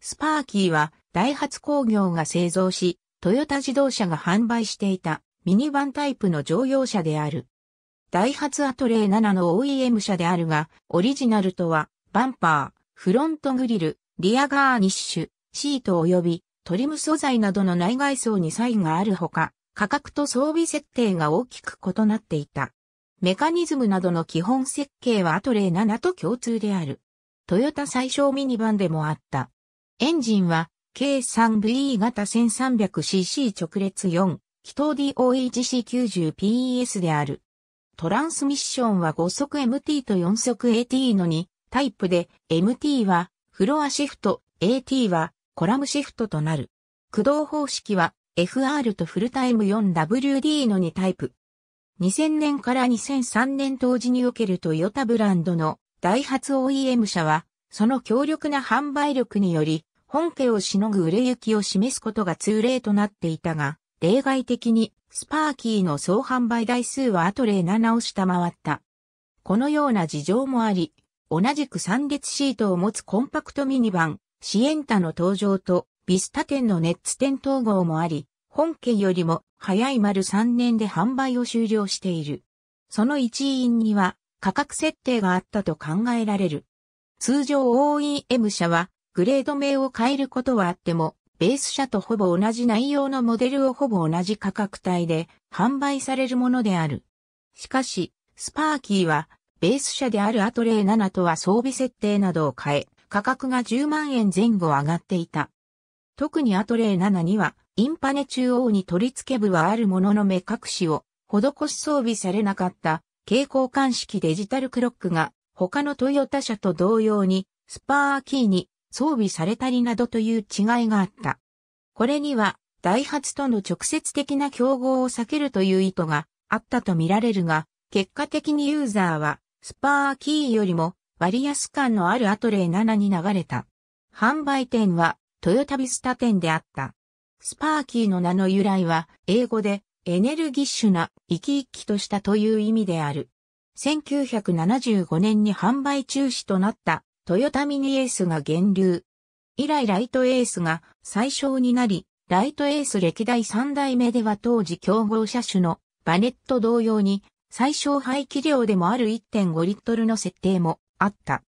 スパーキーはダイハツ工業が製造し、トヨタ自動車が販売していたミニバンタイプの乗用車である。ダイハツアトレイ7の OEM 車であるが、オリジナルとは、バンパー、フロントグリル、リアガーニッシュ、シート及びトリム素材などの内外装に差異があるほか、価格と装備設定が大きく異なっていた。メカニズムなどの基本設計はアトレイ7と共通である。トヨタ最小ミニバンでもあった。エンジンは、k 3 v 型 1300cc 直列4、気筒 DOHC90PS である。トランスミッションは5速 MT と4速 AT の2タイプで、MT はフロアシフト、AT はコラムシフトとなる。駆動方式は FR とフルタイム 4WD の2タイプ。2000年から2003年当時におけるトヨタブランドのダイハツ OEM 社はその強力な販売力により、本家をしのぐ売れ行きを示すことが通例となっていたが、例外的にスパーキーの総販売台数はアトレー7を下回った。このような事情もあり、同じく3列シートを持つコンパクトミニバン、シエンタの登場と、ビスタ店のネッツ店統合もあり、本家よりも早い丸3年で販売を終了している。その一因には価格設定があったと考えられる。通常 OEM 車はグレード名を変えることはあっても、ベース車とほぼ同じ内容のモデルをほぼ同じ価格帯で販売されるものである。しかし、スパーキーは、ベース車であるアトレイ7とは装備設定などを変え、価格が10万円前後上がっていた。特にアトレイ7には、インパネ中央に取り付け部はあるものの目隠しを施し装備されなかった、蛍光管式デジタルクロックが他のトヨタ車と同様に、スパーキーに装備されたりなどという違いがあった。これには、ダイハツとの直接的な競合を避けるという意図があったとみられるが、結果的にユーザーは、スパーキーよりも割安感のあるアトレー7に流れた。販売店は、トヨタビスタ店であった。スパーキーの名の由来は、英語で、エネルギッシュな、生き生きとしたという意味である。1975年に販売中止となったトヨタミニエースが源流。以来ライトエースが最小になり、ライトエース歴代3代目では当時競合車種のバネット同様に最小排気量でもある1.5リットルの設定もあった。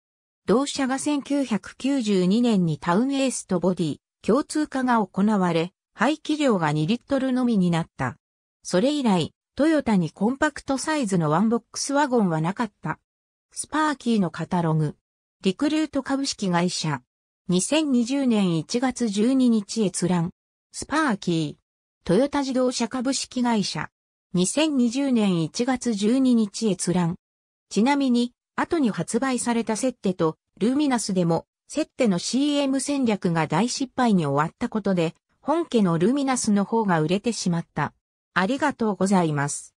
同社が1992年にタウンエースとボディ共通化が行われ、排気量が2リットルのみになった。それ以来、トヨタにコンパクトサイズのワンボックスワゴンはなかった。スパーキーのカタログ。リクルート株式会社。2020年1月12日閲覧。スパーキー。トヨタ自動車株式会社。2020年1月12日閲覧。ちなみに、後に発売されたセッテとルーミナスでも、セッテの CM 戦略が大失敗に終わったことで、本家のルミナスの方が売れてしまった。ありがとうございます。